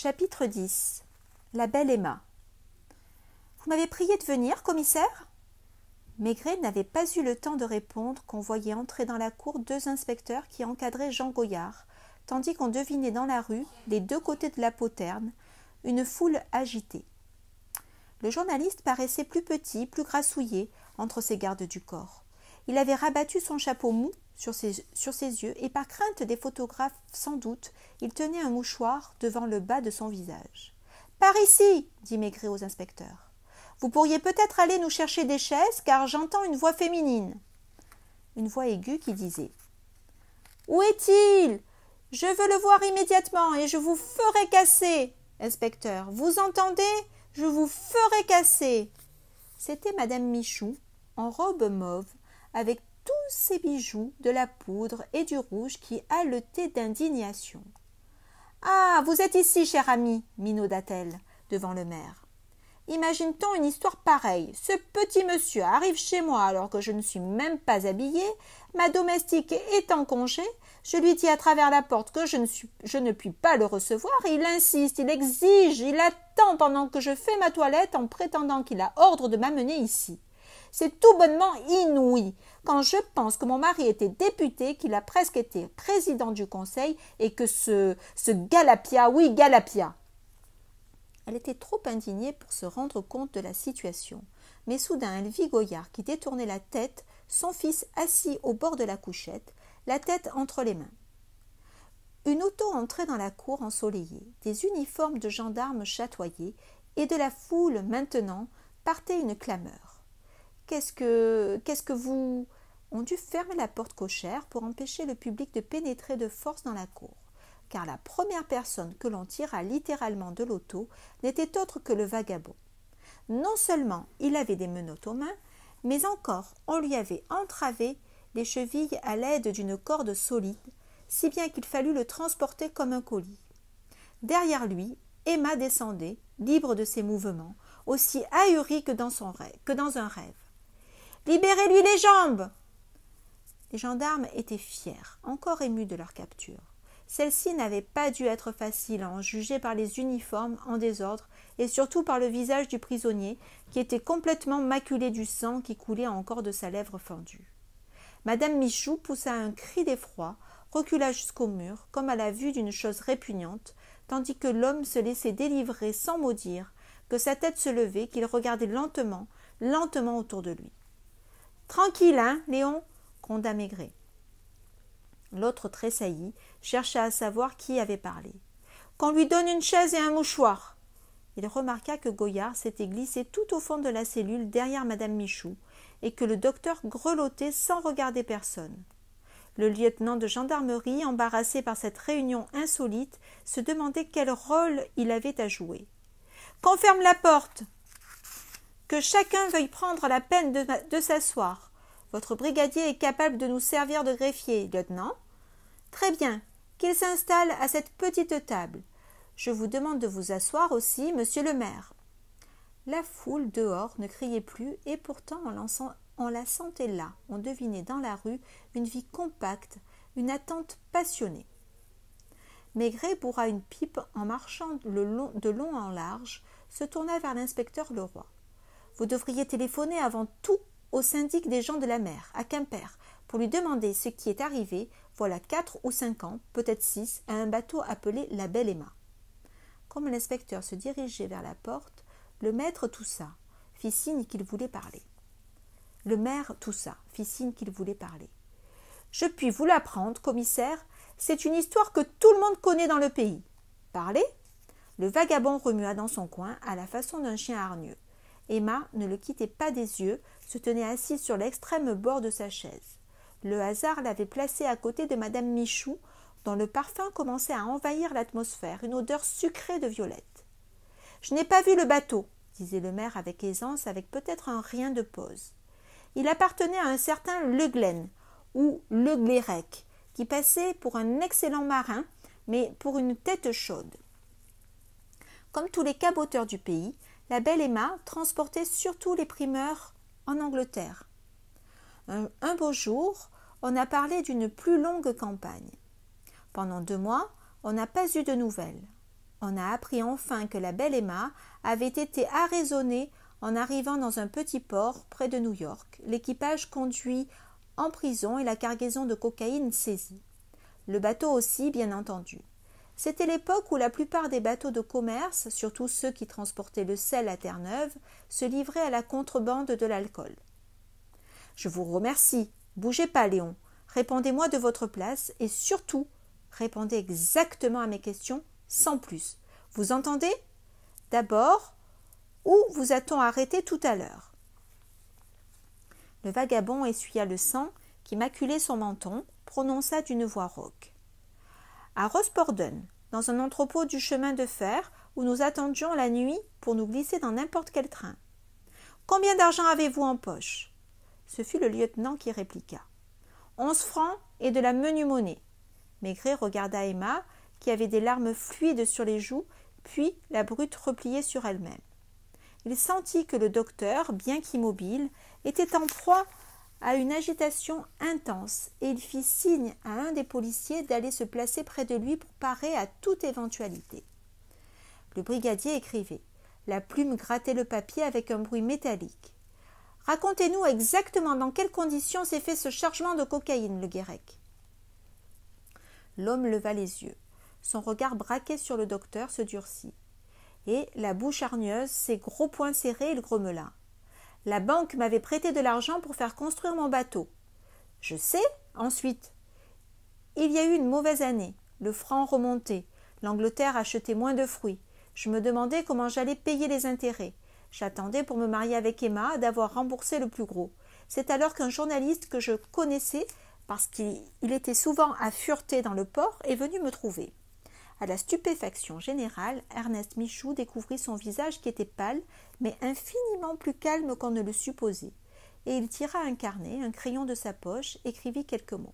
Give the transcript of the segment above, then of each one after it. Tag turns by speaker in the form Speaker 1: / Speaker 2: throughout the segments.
Speaker 1: Chapitre 10 La belle Emma Vous m'avez prié de venir, commissaire Maigret n'avait pas eu le temps de répondre qu'on voyait entrer dans la cour deux inspecteurs qui encadraient Jean Goyard, tandis qu'on devinait dans la rue, des deux côtés de la poterne, une foule agitée. Le journaliste paraissait plus petit, plus grassouillé entre ses gardes du corps. Il avait rabattu son chapeau mou sur ses, sur ses yeux et par crainte des photographes sans doute, il tenait un mouchoir devant le bas de son visage. Par ici, dit Maigret aux inspecteurs. Vous pourriez peut-être aller nous chercher des chaises car j'entends une voix féminine. Une voix aiguë qui disait Où est-il Je veux le voir immédiatement et je vous ferai casser. Inspecteur, vous entendez Je vous ferai casser. C'était Madame Michou, en robe mauve, avec tous ses bijoux, de la poudre et du rouge qui haletaient d'indignation. Ah. Vous êtes ici, cher ami, minauda t elle devant le maire. Imagine-t-on une histoire pareille Ce petit monsieur arrive chez moi alors que je ne suis même pas habillée, ma domestique est en congé, je lui dis à travers la porte que je ne, suis, je ne puis pas le recevoir, il insiste, il exige, il attend pendant que je fais ma toilette en prétendant qu'il a ordre de m'amener ici. C'est tout bonnement inouï quand je pense que mon mari était député, qu'il a presque été président du conseil et que ce, ce Galapia, oui, Galapia. Elle était trop indignée pour se rendre compte de la situation. Mais soudain, elle vit Goyard qui détournait la tête, son fils assis au bord de la couchette, la tête entre les mains. Une auto entrait dans la cour ensoleillée, des uniformes de gendarmes chatoyés, et de la foule maintenant partait une clameur. Qu'est-ce que. Qu'est-ce que vous ont dû fermer la porte cochère pour empêcher le public de pénétrer de force dans la cour, car la première personne que l'on tira littéralement de l'auto n'était autre que le vagabond. Non seulement il avait des menottes aux mains, mais encore on lui avait entravé les chevilles à l'aide d'une corde solide, si bien qu'il fallut le transporter comme un colis. Derrière lui, Emma descendait, libre de ses mouvements, aussi ahuri dans, son que dans un rêve. Libérez-lui les jambes les gendarmes étaient fiers, encore émus de leur capture. Celle-ci n'avait pas dû être facile à en juger par les uniformes en désordre et surtout par le visage du prisonnier qui était complètement maculé du sang qui coulait encore de sa lèvre fendue. Madame Michou poussa un cri d'effroi, recula jusqu'au mur comme à la vue d'une chose répugnante, tandis que l'homme se laissait délivrer sans mot dire, que sa tête se levait, qu'il regardait lentement, lentement autour de lui. Tranquille, hein, Léon L'autre tressaillit, chercha à savoir qui avait parlé. Qu'on lui donne une chaise et un mouchoir. Il remarqua que Goyard s'était glissé tout au fond de la cellule derrière madame Michou, et que le docteur grelottait sans regarder personne. Le lieutenant de gendarmerie, embarrassé par cette réunion insolite, se demandait quel rôle il avait à jouer. Qu'on ferme la porte. Que chacun veuille prendre la peine de s'asseoir. Votre brigadier est capable de nous servir de greffier, lieutenant. Très bien, qu'il s'installe à cette petite table. Je vous demande de vous asseoir aussi, monsieur le maire. La foule dehors ne criait plus, et pourtant en, la sentait là, on devinait dans la rue une vie compacte, une attente passionnée. Maigret bourra une pipe en marchant de long en large, se tourna vers l'inspecteur Leroy. Vous devriez téléphoner avant tout au syndic des gens de la mer, à Quimper, pour lui demander ce qui est arrivé, voilà quatre ou cinq ans, peut-être six, à un bateau appelé la Belle Emma. Comme l'inspecteur se dirigeait vers la porte, le maître toussa, fit signe qu'il voulait parler. Le maire toussa, fit signe qu'il voulait parler. Je puis vous l'apprendre, commissaire, c'est une histoire que tout le monde connaît dans le pays. Parlez Le vagabond remua dans son coin à la façon d'un chien hargneux. Emma ne le quittait pas des yeux, se tenait assise sur l'extrême bord de sa chaise. Le hasard l'avait placée à côté de madame Michou, dont le parfum commençait à envahir l'atmosphère, une odeur sucrée de violette. Je n'ai pas vu le bateau, disait le maire avec aisance, avec peut-être un rien de pause. Il appartenait à un certain Le ou Le qui passait pour un excellent marin, mais pour une tête chaude. Comme tous les caboteurs du pays, la belle Emma transportait surtout les primeurs en Angleterre. Un, beau jour, on a parlé d'une plus longue campagne. Pendant deux mois, on n'a pas eu de nouvelles. On a appris enfin que la belle Emma avait été arraisonnée en arrivant dans un petit port près de New York. L'équipage conduit en prison et la cargaison de cocaïne saisie. Le bateau aussi, bien entendu. C'était l'époque où la plupart des bateaux de commerce, surtout ceux qui transportaient le sel à Terre-Neuve, se livraient à la contrebande de l'alcool. Je vous remercie. Bougez pas, Léon. Répondez-moi de votre place et surtout, répondez exactement à mes questions, sans plus. Vous entendez D'abord, où vous a-t-on arrêté tout à l'heure Le vagabond essuya le sang qui maculait son menton, prononça d'une voix rauque à Rosporden, dans un entrepôt du chemin de fer où nous attendions la nuit pour nous glisser dans n'importe quel train. Combien d'argent avez-vous en poche Ce fut le lieutenant qui répliqua. Onze francs et de la menue monnaie. Maigret regarda Emma, qui avait des larmes fluides sur les joues, puis la brute repliée sur elle-même. Il sentit que le docteur, bien qu'immobile, était en proie à une agitation intense et il fit signe à un des policiers d'aller se placer près de lui pour parer à toute éventualité. Le brigadier écrivait. La plume grattait le papier avec un bruit métallique. Racontez-nous exactement dans quelles conditions s'est fait ce chargement de cocaïne, le Guérec. L'homme leva les yeux. Son regard braqué sur le docteur se durcit. Et, la bouche hargneuse, ses gros poings serrés, il grommela. La banque m'avait prêté de l'argent pour faire construire mon bateau. Je sais, ensuite. Il y a eu une mauvaise année. Le franc remontait. L'Angleterre achetait moins de fruits. Je me demandais comment j'allais payer les intérêts. J'attendais pour me marier avec Emma d'avoir remboursé le plus gros. C'est alors qu'un journaliste que je connaissais, parce qu'il était souvent à fureter dans le port, est venu me trouver. À la stupéfaction générale, Ernest Michou découvrit son visage qui était pâle, mais infiniment plus calme qu'on ne le supposait, et il tira un carnet, un crayon de sa poche, écrivit quelques mots.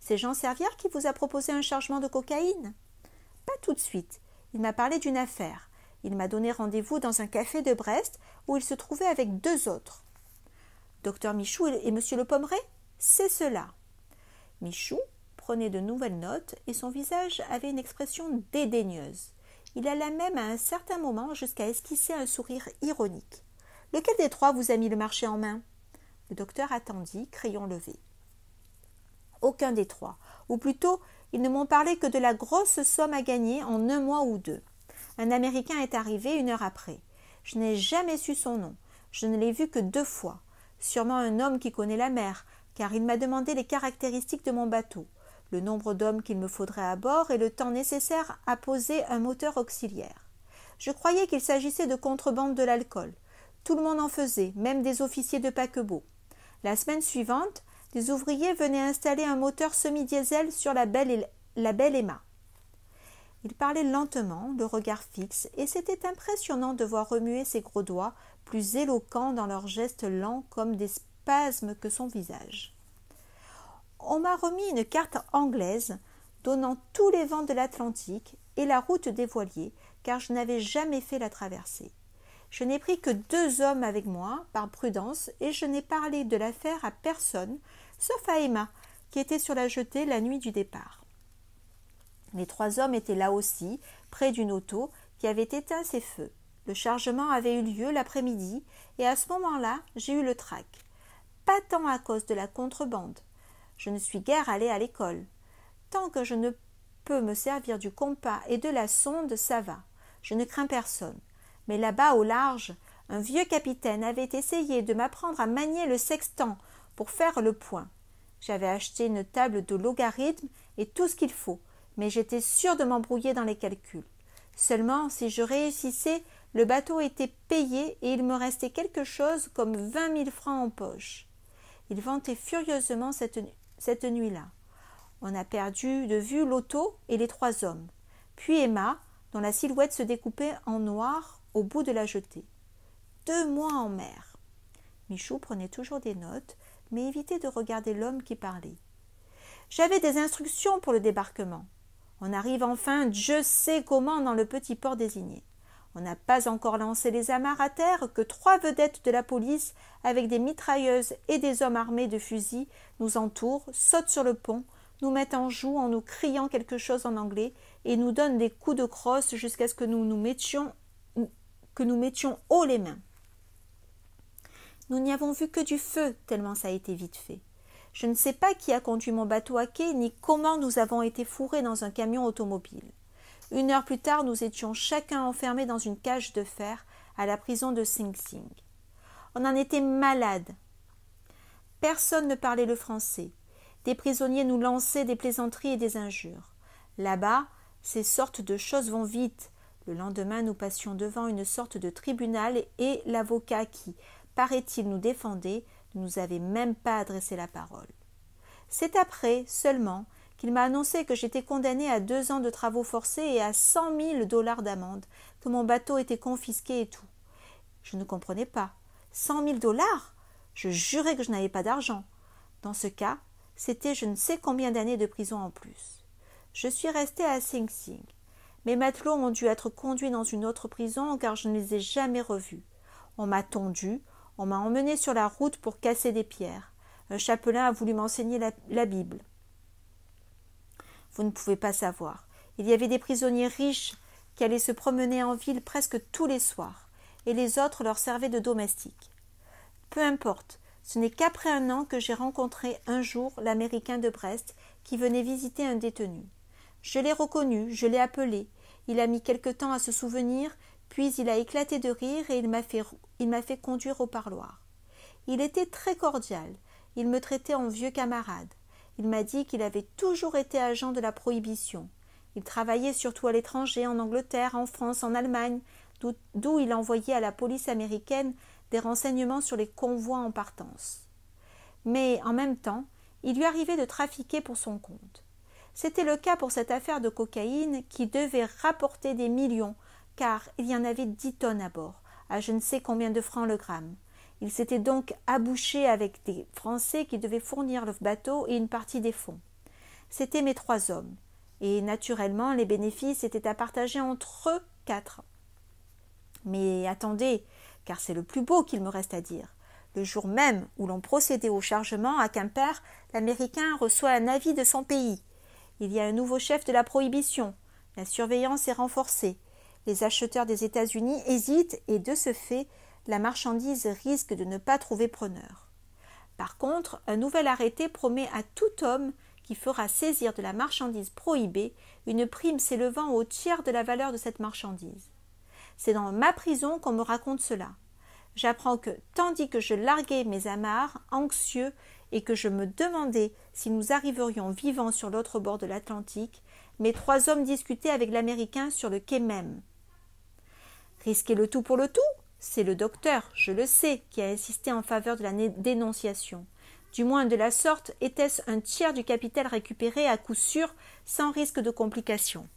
Speaker 1: C'est Jean Servière qui vous a proposé un chargement de cocaïne Pas tout de suite. Il m'a parlé d'une affaire. Il m'a donné rendez-vous dans un café de Brest où il se trouvait avec deux autres. Docteur Michou et Monsieur Le Pommeret C'est cela. Michou, prenait de nouvelles notes et son visage avait une expression dédaigneuse. Il alla même à un certain moment jusqu'à esquisser un sourire ironique. Lequel des trois vous a mis le marché en main Le docteur attendit, crayon levé. Aucun des trois, ou plutôt, ils ne m'ont parlé que de la grosse somme à gagner en un mois ou deux. Un Américain est arrivé une heure après. Je n'ai jamais su son nom. Je ne l'ai vu que deux fois. Sûrement un homme qui connaît la mer, car il m'a demandé les caractéristiques de mon bateau le nombre d'hommes qu'il me faudrait à bord et le temps nécessaire à poser un moteur auxiliaire. Je croyais qu'il s'agissait de contrebande de l'alcool. Tout le monde en faisait, même des officiers de paquebot. La semaine suivante, des ouvriers venaient installer un moteur semi-diesel sur la belle, la belle Emma. Il parlait lentement, le regard fixe, et c'était impressionnant de voir remuer ses gros doigts, plus éloquents dans leurs gestes lents comme des spasmes que son visage on m'a remis une carte anglaise donnant tous les vents de l'Atlantique et la route des voiliers, car je n'avais jamais fait la traversée. Je n'ai pris que deux hommes avec moi, par prudence, et je n'ai parlé de l'affaire à personne, sauf à Emma, qui était sur la jetée la nuit du départ. Les trois hommes étaient là aussi, près d'une auto qui avait éteint ses feux. Le chargement avait eu lieu l'après-midi, et à ce moment-là, j'ai eu le trac. Pas tant à cause de la contrebande, je ne suis guère allé à l'école. Tant que je ne peux me servir du compas et de la sonde, ça va. Je ne crains personne. Mais là-bas, au large, un vieux capitaine avait essayé de m'apprendre à manier le sextant pour faire le point. J'avais acheté une table de logarithme et tout ce qu'il faut, mais j'étais sûr de m'embrouiller dans les calculs. Seulement, si je réussissais, le bateau était payé et il me restait quelque chose comme vingt mille francs en poche. Il vantait furieusement cette cette nuit-là. On a perdu de vue l'auto et les trois hommes, puis Emma, dont la silhouette se découpait en noir au bout de la jetée. Deux mois en mer. Michou prenait toujours des notes, mais évitait de regarder l'homme qui parlait. J'avais des instructions pour le débarquement. On arrive enfin, je sais comment, dans le petit port désigné. On n'a pas encore lancé les amarres à terre que trois vedettes de la police, avec des mitrailleuses et des hommes armés de fusils, nous entourent, sautent sur le pont, nous mettent en joue en nous criant quelque chose en anglais et nous donnent des coups de crosse jusqu'à ce que nous nous mettions que nous mettions haut les mains. Nous n'y avons vu que du feu, tellement ça a été vite fait. Je ne sais pas qui a conduit mon bateau à quai, ni comment nous avons été fourrés dans un camion automobile. Une heure plus tard, nous étions chacun enfermés dans une cage de fer à la prison de Sing Sing. On en était malade. Personne ne parlait le français. Des prisonniers nous lançaient des plaisanteries et des injures. Là-bas, ces sortes de choses vont vite. Le lendemain, nous passions devant une sorte de tribunal et l'avocat qui, paraît-il, nous défendait, ne nous avait même pas adressé la parole. C'est après, seulement, qu'il m'a annoncé que j'étais condamné à deux ans de travaux forcés et à cent mille dollars d'amende, que mon bateau était confisqué et tout. Je ne comprenais pas. Cent mille dollars Je jurais que je n'avais pas d'argent. Dans ce cas, c'était je ne sais combien d'années de prison en plus. Je suis resté à Sing Sing. Mes matelots ont dû être conduits dans une autre prison car je ne les ai jamais revus. On m'a tondu, on m'a emmené sur la route pour casser des pierres. Un chapelain a voulu m'enseigner la Bible. Vous ne pouvez pas savoir. Il y avait des prisonniers riches qui allaient se promener en ville presque tous les soirs, et les autres leur servaient de domestiques. Peu importe, ce n'est qu'après un an que j'ai rencontré un jour l'Américain de Brest qui venait visiter un détenu. Je l'ai reconnu, je l'ai appelé. Il a mis quelque temps à se souvenir, puis il a éclaté de rire et il m'a fait, il m'a fait conduire au parloir. Il était très cordial. Il me traitait en vieux camarade. Il m'a dit qu'il avait toujours été agent de la prohibition. Il travaillait surtout à l'étranger, en Angleterre, en France, en Allemagne, d'où il envoyait à la police américaine des renseignements sur les convois en partance. Mais en même temps, il lui arrivait de trafiquer pour son compte. C'était le cas pour cette affaire de cocaïne qui devait rapporter des millions, car il y en avait dix tonnes à bord, à je ne sais combien de francs le gramme. Il s'était donc abouché avec des Français qui devaient fournir le bateau et une partie des fonds. C'étaient mes trois hommes, et naturellement les bénéfices étaient à partager entre eux quatre. Mais attendez, car c'est le plus beau qu'il me reste à dire. Le jour même où l'on procédait au chargement à Quimper, l'Américain reçoit un avis de son pays. Il y a un nouveau chef de la prohibition. La surveillance est renforcée. Les acheteurs des États-Unis hésitent et de ce fait, la marchandise risque de ne pas trouver preneur. Par contre, un nouvel arrêté promet à tout homme qui fera saisir de la marchandise prohibée une prime s'élevant au tiers de la valeur de cette marchandise. C'est dans ma prison qu'on me raconte cela. J'apprends que, tandis que je larguais mes amarres, anxieux, et que je me demandais si nous arriverions vivants sur l'autre bord de l'Atlantique, mes trois hommes discutaient avec l'Américain sur le quai même. Risquer le tout pour le tout c'est le docteur, je le sais, qui a insisté en faveur de la dénonciation. Du moins de la sorte était-ce un tiers du capital récupéré à coup sûr, sans risque de complications.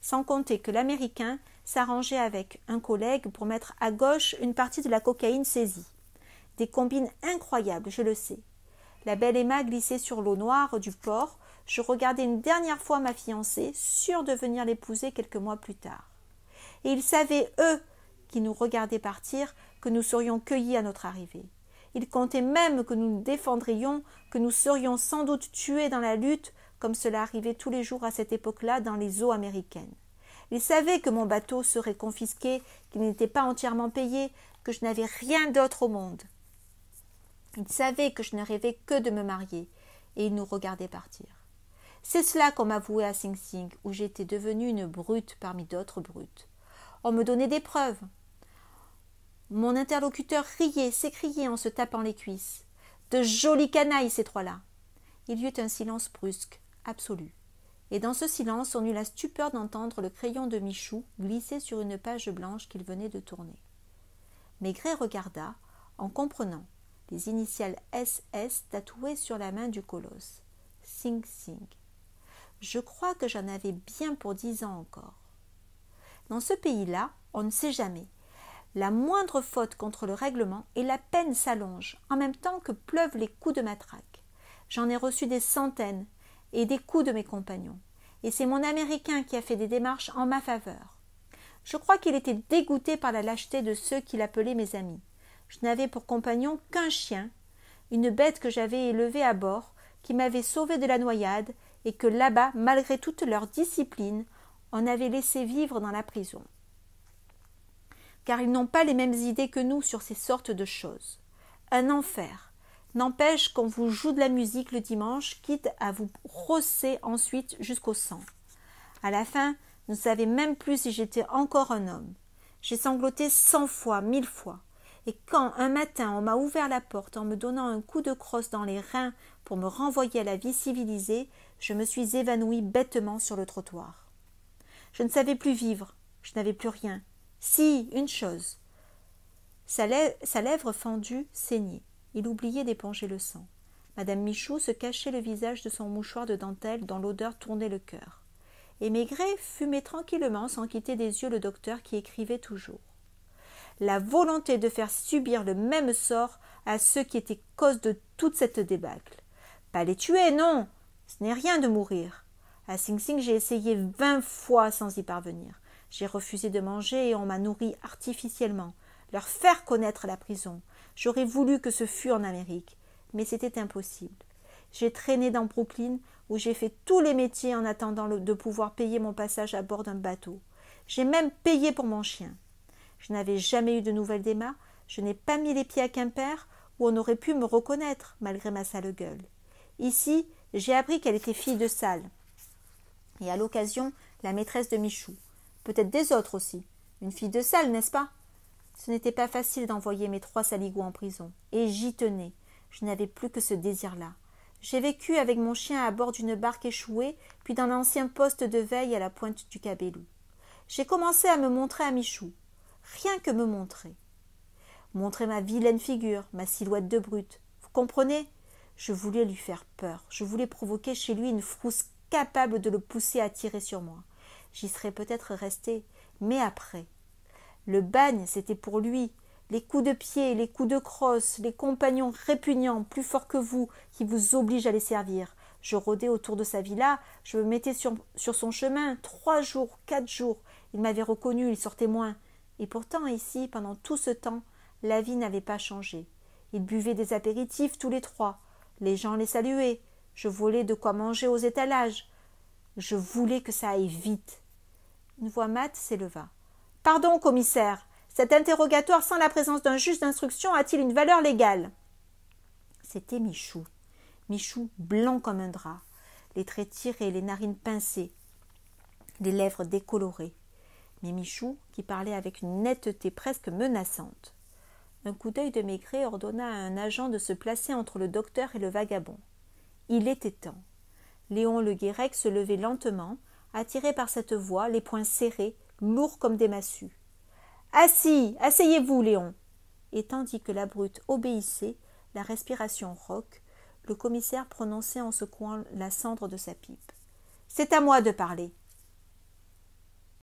Speaker 1: Sans compter que l'Américain s'arrangeait avec un collègue pour mettre à gauche une partie de la cocaïne saisie. Des combines incroyables, je le sais. La belle Emma glissait sur l'eau noire du port. Je regardais une dernière fois ma fiancée, sûre de venir l'épouser quelques mois plus tard. Et ils savaient, eux, qui nous regardaient partir que nous serions cueillis à notre arrivée. Ils comptaient même que nous nous défendrions, que nous serions sans doute tués dans la lutte, comme cela arrivait tous les jours à cette époque-là dans les eaux américaines. Ils savaient que mon bateau serait confisqué, qu'il n'était pas entièrement payé, que je n'avais rien d'autre au monde. Ils savaient que je ne rêvais que de me marier, et ils nous regardaient partir. C'est cela qu'on m'avouait à Sing Sing, où j'étais devenue une brute parmi d'autres brutes. On me donnait des preuves. Mon interlocuteur riait, s'écriait en se tapant les cuisses. De jolis canailles, ces trois-là. Il y eut un silence brusque, absolu. Et dans ce silence, on eut la stupeur d'entendre le crayon de Michou glisser sur une page blanche qu'il venait de tourner. Maigret regarda, en comprenant, les initiales SS tatouées sur la main du colosse. Sing Sing. Je crois que j'en avais bien pour dix ans encore. Dans ce pays-là, on ne sait jamais. La moindre faute contre le règlement et la peine s'allonge, en même temps que pleuvent les coups de matraque. J'en ai reçu des centaines et des coups de mes compagnons. Et c'est mon Américain qui a fait des démarches en ma faveur. Je crois qu'il était dégoûté par la lâcheté de ceux qu'il appelait mes amis. Je n'avais pour compagnon qu'un chien, une bête que j'avais élevée à bord, qui m'avait sauvé de la noyade, et que là-bas, malgré toute leur discipline, on avait laissé vivre dans la prison. Car ils n'ont pas les mêmes idées que nous sur ces sortes de choses. Un enfer. N'empêche qu'on vous joue de la musique le dimanche, quitte à vous rosser ensuite jusqu'au sang. À la fin, je ne savais même plus si j'étais encore un homme. J'ai sangloté cent fois, mille fois. Et quand un matin on m'a ouvert la porte en me donnant un coup de crosse dans les reins pour me renvoyer à la vie civilisée, je me suis évanouie bêtement sur le trottoir. Je ne savais plus vivre, je n'avais plus rien. Si, une chose. Sa, lèvre, fendue saignait. Il oubliait d'éponger le sang. Madame Michaud se cachait le visage de son mouchoir de dentelle dont l'odeur tournait le cœur. Et Maigret fumait tranquillement sans quitter des yeux le docteur qui écrivait toujours. La volonté de faire subir le même sort à ceux qui étaient cause de toute cette débâcle. Pas les tuer, non Ce n'est rien de mourir. À Sing Sing, j'ai essayé vingt fois sans y parvenir. J'ai refusé de manger et on m'a nourri artificiellement. Leur faire connaître la prison. J'aurais voulu que ce fût en Amérique, mais c'était impossible. J'ai traîné dans Brooklyn où j'ai fait tous les métiers en attendant de pouvoir payer mon passage à bord d'un bateau. J'ai même payé pour mon chien. Je n'avais jamais eu de nouvelles d'Emma, je n'ai pas mis les pieds à Quimper où on aurait pu me reconnaître malgré ma sale gueule. Ici, j'ai appris qu'elle était fille de salle et à l'occasion la maîtresse de Michou, peut-être des autres aussi. Une fille de salle, n'est-ce pas Ce n'était pas facile d'envoyer mes trois saligots en prison, et j'y tenais. Je n'avais plus que ce désir-là. J'ai vécu avec mon chien à bord d'une barque échouée, puis d'un ancien poste de veille à la pointe du Cabellou. J'ai commencé à me montrer à Michou, rien que me montrer. Montrer ma vilaine figure, ma silhouette de brute. Vous comprenez Je voulais lui faire peur, je voulais provoquer chez lui une frousse capable de le pousser à tirer sur moi. J'y serais peut-être resté, mais après. Le bagne, c'était pour lui. Les coups de pied, les coups de crosse, les compagnons répugnants, plus forts que vous, qui vous obligent à les servir. Je rôdais autour de sa villa, je me mettais sur, sur son chemin, trois jours, quatre jours. Il m'avait reconnu, il sortait moins. Et pourtant, ici, pendant tout ce temps, la vie n'avait pas changé. Ils buvaient des apéritifs tous les trois. Les gens les saluaient. Je volais de quoi manger aux étalages. Je voulais que ça aille vite. Une voix mate s'éleva. Pardon, commissaire. Cet interrogatoire sans la présence d'un juge d'instruction a-t-il une valeur légale C'était Michou. Michou blanc comme un drap, les traits tirés, les narines pincées, les lèvres décolorées. Mais Michou qui parlait avec une netteté presque menaçante. Un coup d'œil de Maigret ordonna à un agent de se placer entre le docteur et le vagabond. Il était temps. Léon le Guérec se levait lentement, attiré par cette voix, les poings serrés, lourds comme des massues. Assis, asseyez-vous, Léon. Et tandis que la brute obéissait, la respiration roque, le commissaire prononçait en secouant la cendre de sa pipe. C'est à moi de parler.